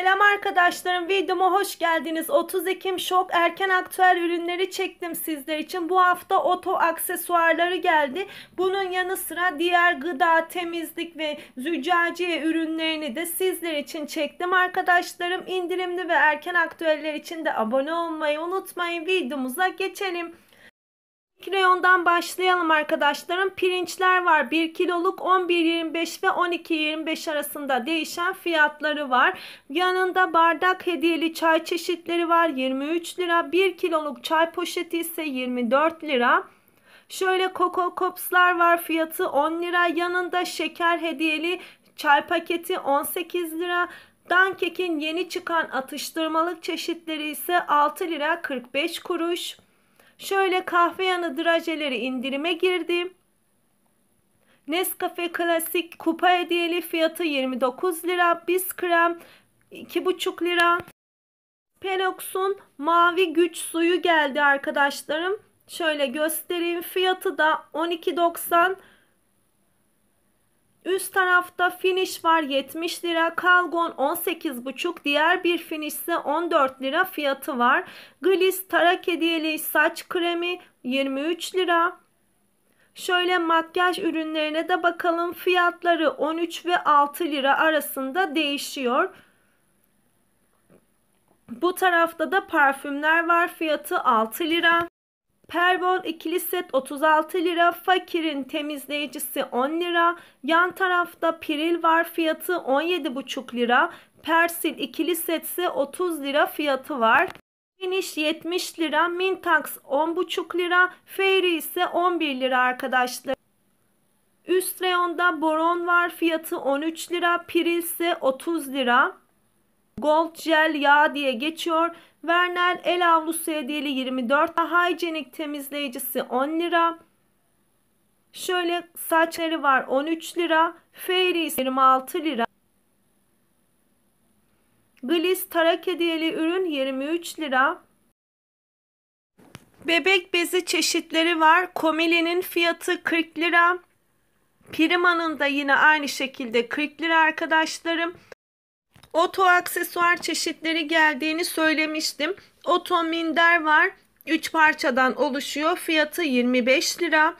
Selam arkadaşlarım videoma hoş geldiniz. 30 Ekim şok erken aktüel ürünleri çektim sizler için. Bu hafta oto aksesuarları geldi. Bunun yanı sıra diğer gıda, temizlik ve züccaciye ürünlerini de sizler için çektim arkadaşlarım. İndirimli ve erken aktüeller için de abone olmayı unutmayın. Videomuza geçelim. Kreyondan başlayalım arkadaşlarım. Pirinçler var. 1 kiloluk 11.25 ve 12.25 arasında değişen fiyatları var. Yanında bardak hediyeli çay çeşitleri var. 23 lira. 1 kiloluk çay poşeti ise 24 lira. Şöyle Coco Cops'lar var fiyatı 10 lira. Yanında şeker hediyeli çay paketi 18 lira. Dankek'in yeni çıkan atıştırmalık çeşitleri ise 6 lira 45 kuruş. Şöyle kahve yanı drajeleri indirime girdim Nescafe Klasik kupa hediyeli fiyatı 29 lira. biz krem 2,5 lira. Penoxun mavi güç suyu geldi arkadaşlarım. Şöyle göstereyim. Fiyatı da 12.90 Üst tarafta finish var 70 lira. Kalgon 18,5. Diğer bir finish ise 14 lira fiyatı var. Gliss tarak hediyeli saç kremi 23 lira. Şöyle makyaj ürünlerine de bakalım. Fiyatları 13 ve 6 lira arasında değişiyor. Bu tarafta da parfümler var. Fiyatı 6 lira. Pervon ikili set 36 lira. Fakirin temizleyicisi 10 lira. Yan tarafta Piril var fiyatı 17,5 lira. Persil ikili setse 30 lira fiyatı var. Finish 70 lira, Mintax 10,5 lira, Fairy ise 11 lira arkadaşlar. Üst reyonda boron var fiyatı 13 lira, piril ise 30 lira. Gold gel yağ diye geçiyor. Vernel el avlusu hediyeli 24 Hygienic temizleyicisi 10 lira. Şöyle saçları var 13 lira. Fairy 26 lira. Gliss tarak hediyeli ürün 23 lira. Bebek bezi çeşitleri var. Komeli'nin fiyatı 40 lira. Prima'nın da yine aynı şekilde 40 lira arkadaşlarım. Oto aksesuar çeşitleri geldiğini söylemiştim. Oto minder var. 3 parçadan oluşuyor. Fiyatı 25 lira.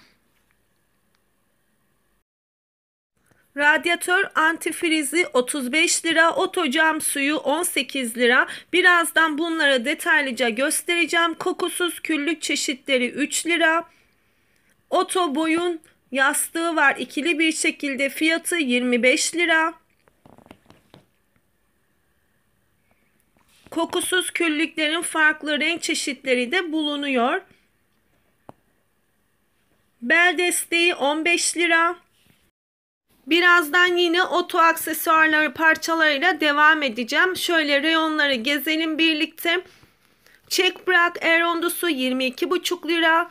Radyatör antifrizi 35 lira, oto cam suyu 18 lira. Birazdan bunlara detaylıca göstereceğim. Kokusuz küllük çeşitleri 3 lira. Oto boyun yastığı var ikili bir şekilde fiyatı 25 lira. Kokusuz küllüklerin farklı renk çeşitleri de bulunuyor. Bel desteği 15 lira. Birazdan yine oto aksesuarları parçalarıyla devam edeceğim. Şöyle reyonları gezelim birlikte. Çek bırak erondusu 22,5 lira.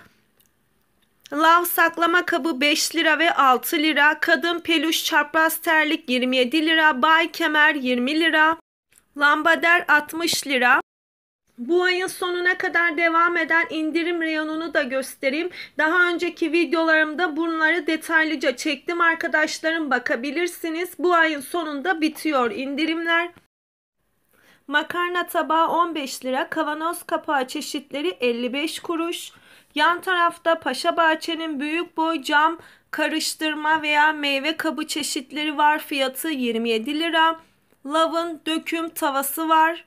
Lav saklama kabı 5 lira ve 6 lira. Kadın peluş çapraz terlik 27 lira. Bay kemer 20 lira. Lambader 60 lira. Bu ayın sonuna kadar devam eden indirim reyonunu da göstereyim. Daha önceki videolarımda bunları detaylıca çektim arkadaşlarım bakabilirsiniz. Bu ayın sonunda bitiyor indirimler. Makarna tabağı 15 lira, kavanoz kapağı çeşitleri 55 kuruş. Yan tarafta Paşa Bahçe'nin büyük boy cam karıştırma veya meyve kabı çeşitleri var. Fiyatı 27 lira. Love'ın döküm tavası var.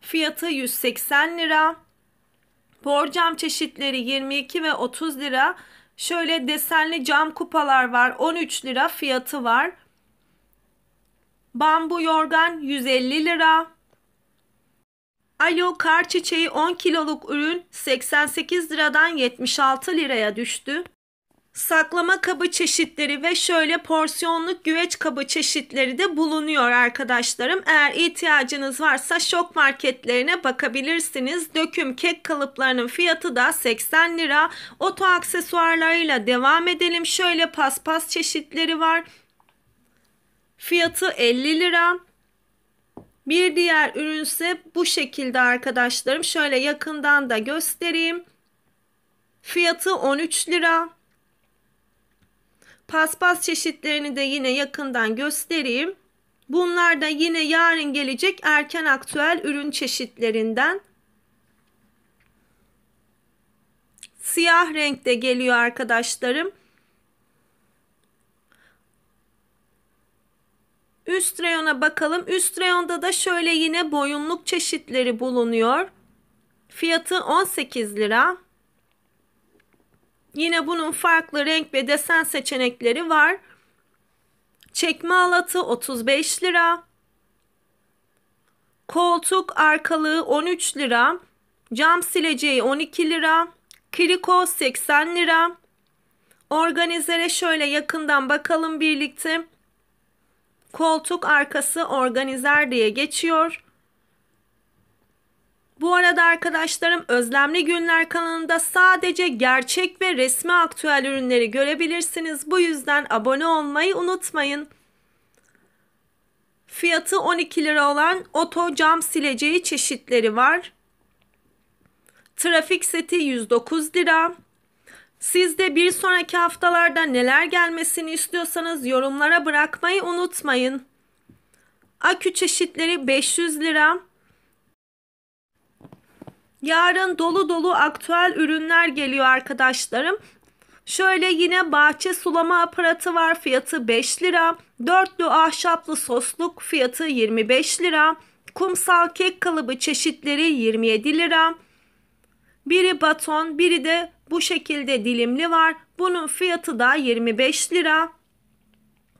Fiyatı 180 lira. Borcam çeşitleri 22 ve 30 lira. Şöyle desenli cam kupalar var. 13 lira fiyatı var. Bambu yorgan 150 lira. Alo kar çiçeği 10 kiloluk ürün 88 liradan 76 liraya düştü saklama kabı çeşitleri ve şöyle porsiyonluk güveç kabı çeşitleri de bulunuyor arkadaşlarım. Eğer ihtiyacınız varsa şok marketlerine bakabilirsiniz. Döküm kek kalıplarının fiyatı da 80 lira. Oto aksesuarlarıyla devam edelim. Şöyle paspas çeşitleri var. Fiyatı 50 lira. Bir diğer ürün bu şekilde arkadaşlarım. Şöyle yakından da göstereyim. Fiyatı 13 lira. Paspas çeşitlerini de yine yakından göstereyim. Bunlar da yine yarın gelecek erken aktüel ürün çeşitlerinden. Siyah renkte geliyor arkadaşlarım. Üst reyona bakalım. Üst reyonda da şöyle yine boyunluk çeşitleri bulunuyor. Fiyatı 18 lira. Yine bunun farklı renk ve desen seçenekleri var. Çekme alatı 35 lira. Koltuk arkalığı 13 lira. Cam sileceği 12 lira. Kriko 80 lira. Organizere şöyle yakından bakalım birlikte. Koltuk arkası organizer diye geçiyor arada arkadaşlarım Özlemli Günler kanalında sadece gerçek ve resmi aktüel ürünleri görebilirsiniz. Bu yüzden abone olmayı unutmayın. Fiyatı 12 lira olan oto cam sileceği çeşitleri var. Trafik seti 109 lira. Siz de bir sonraki haftalarda neler gelmesini istiyorsanız yorumlara bırakmayı unutmayın. Akü çeşitleri 500 lira. Yarın dolu dolu aktüel ürünler geliyor arkadaşlarım. Şöyle yine bahçe sulama aparatı var fiyatı 5 lira. Dörtlü ahşaplı sosluk fiyatı 25 lira. Kumsal kek kalıbı çeşitleri 27 lira. Biri baton biri de bu şekilde dilimli var. Bunun fiyatı da 25 lira.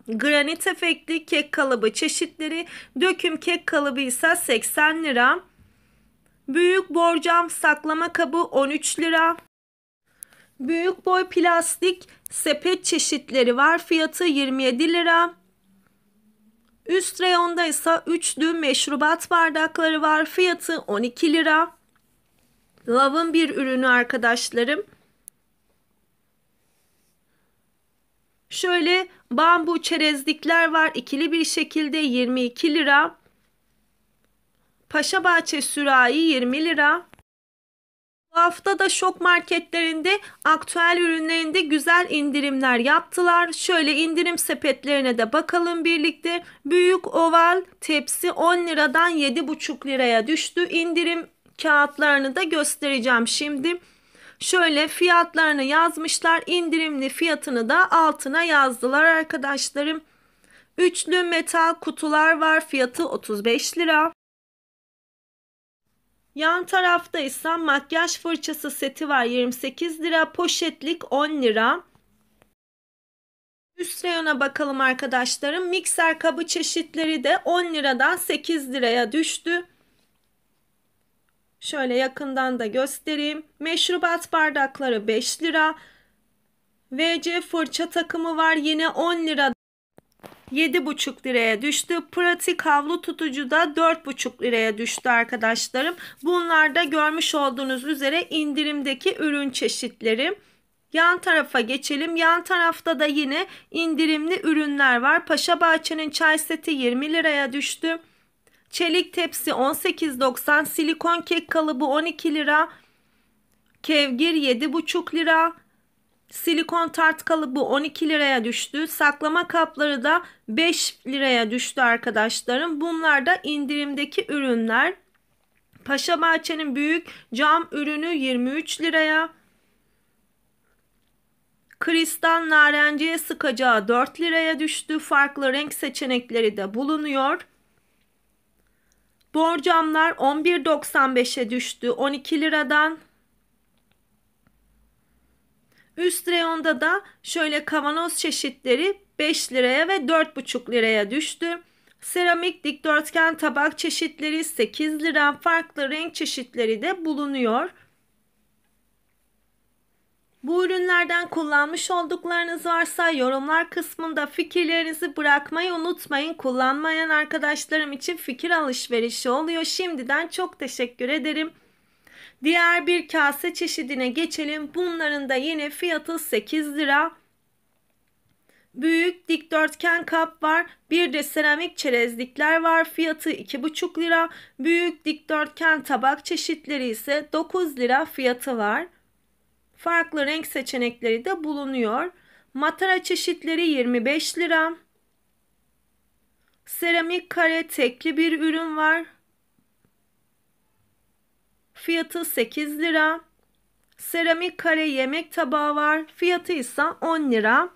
Granit efektli kek kalıbı çeşitleri döküm kek kalıbı ise 80 lira. Büyük borcam saklama kabı 13 lira. Büyük boy plastik sepet çeşitleri var. Fiyatı 27 lira. Üst reyonda ise üçlü meşrubat bardakları var. Fiyatı 12 lira. Love'ın bir ürünü arkadaşlarım. Şöyle bambu çerezlikler var. ikili bir şekilde 22 lira. Paşabahçe sürahi 20 lira. Bu hafta da şok marketlerinde aktüel ürünlerinde güzel indirimler yaptılar. Şöyle indirim sepetlerine de bakalım birlikte. Büyük oval tepsi 10 liradan 7,5 liraya düştü. İndirim kağıtlarını da göstereceğim şimdi. Şöyle fiyatlarını yazmışlar. indirimli fiyatını da altına yazdılar arkadaşlarım. Üçlü metal kutular var. Fiyatı 35 lira. Yan tarafta ise makyaj fırçası seti var 28 lira. Poşetlik 10 lira. Üst reyona bakalım arkadaşlarım. Mikser kabı çeşitleri de 10 liradan 8 liraya düştü. Şöyle yakından da göstereyim. Meşrubat bardakları 5 lira. VC fırça takımı var yine 10 lira. 7,5 liraya düştü. Pratik havlu tutucu da 4,5 liraya düştü arkadaşlarım. Bunlar da görmüş olduğunuz üzere indirimdeki ürün çeşitleri. Yan tarafa geçelim. Yan tarafta da yine indirimli ürünler var. Paşa Bahçe'nin çay seti 20 liraya düştü. Çelik tepsi 18.90, silikon kek kalıbı 12 lira, kevgir 7.5 lira, Silikon tart kalıbı 12 liraya düştü. Saklama kapları da 5 liraya düştü arkadaşlarım. Bunlar da indirimdeki ürünler. Paşa Bahçe'nin büyük cam ürünü 23 liraya. Kristal narenciye sıkacağı 4 liraya düştü. Farklı renk seçenekleri de bulunuyor. Borcamlar 11.95'e düştü 12 liradan. Üst reyonda da şöyle kavanoz çeşitleri 5 liraya ve 4,5 liraya düştü. Seramik dikdörtgen tabak çeşitleri 8 lira farklı renk çeşitleri de bulunuyor. Bu ürünlerden kullanmış olduklarınız varsa yorumlar kısmında fikirlerinizi bırakmayı unutmayın. Kullanmayan arkadaşlarım için fikir alışverişi oluyor. Şimdiden çok teşekkür ederim. Diğer bir kase çeşidine geçelim. Bunların da yine fiyatı 8 lira. Büyük dikdörtgen kap var. Bir de seramik çerezlikler var. Fiyatı 2,5 lira. Büyük dikdörtgen tabak çeşitleri ise 9 lira fiyatı var. Farklı renk seçenekleri de bulunuyor. Matara çeşitleri 25 lira. Seramik kare tekli bir ürün var fiyatı 8 lira. Seramik kare yemek tabağı var. Fiyatı ise 10 lira.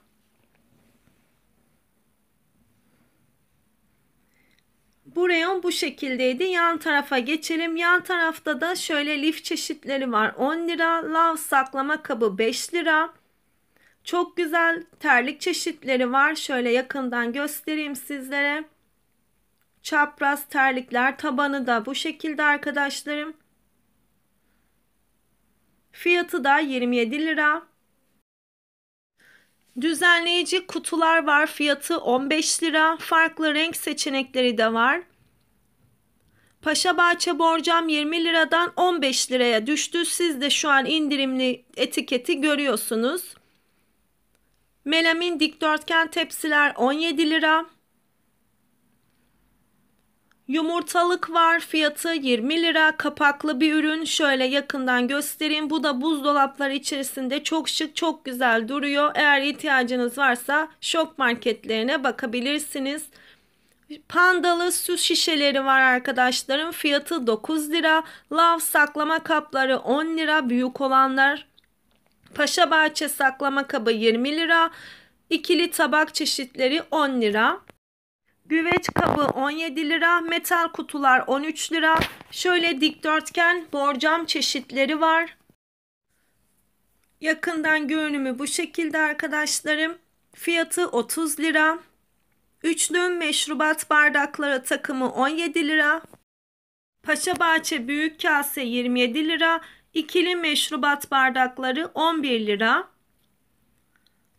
Bu reyon bu şekildeydi. Yan tarafa geçelim. Yan tarafta da şöyle lif çeşitleri var. 10 lira. Lav saklama kabı 5 lira. Çok güzel terlik çeşitleri var. Şöyle yakından göstereyim sizlere. Çapraz terlikler tabanı da bu şekilde arkadaşlarım. Fiyatı da 27 lira. Düzenleyici kutular var. Fiyatı 15 lira. Farklı renk seçenekleri de var. Paşa Bahçe borcam 20 liradan 15 liraya düştü. Siz de şu an indirimli etiketi görüyorsunuz. Melamin dikdörtgen tepsiler 17 lira. Yumurtalık var fiyatı 20 lira kapaklı bir ürün şöyle yakından göstereyim bu da buzdolaplar içerisinde çok şık çok güzel duruyor eğer ihtiyacınız varsa şok marketlerine bakabilirsiniz. Pandalı süs şişeleri var arkadaşlarım fiyatı 9 lira lav saklama kapları 10 lira büyük olanlar paşa bahçe saklama kabı 20 lira ikili tabak çeşitleri 10 lira. Güveç kabı 17 lira, metal kutular 13 lira. Şöyle dikdörtgen borcam çeşitleri var. Yakından görünümü bu şekilde arkadaşlarım. Fiyatı 30 lira. Üçlü meşrubat bardaklara takımı 17 lira. Paşa Bahçe büyük kase 27 lira. İkili meşrubat bardakları 11 lira.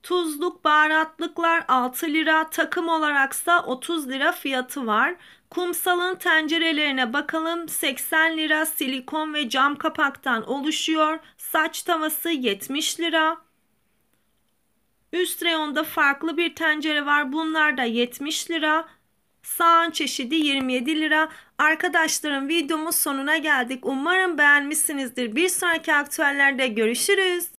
Tuzluk baharatlıklar 6 lira, takım olaraksa 30 lira fiyatı var. Kumsalın tencerelerine bakalım 80 lira silikon ve cam kapaktan oluşuyor. Saç tavası 70 lira. Üst reyonda farklı bir tencere var. Bunlar da 70 lira. Sağan çeşidi 27 lira. Arkadaşlarım videomuz sonuna geldik. Umarım beğenmişsinizdir. Bir sonraki aktüellerde görüşürüz.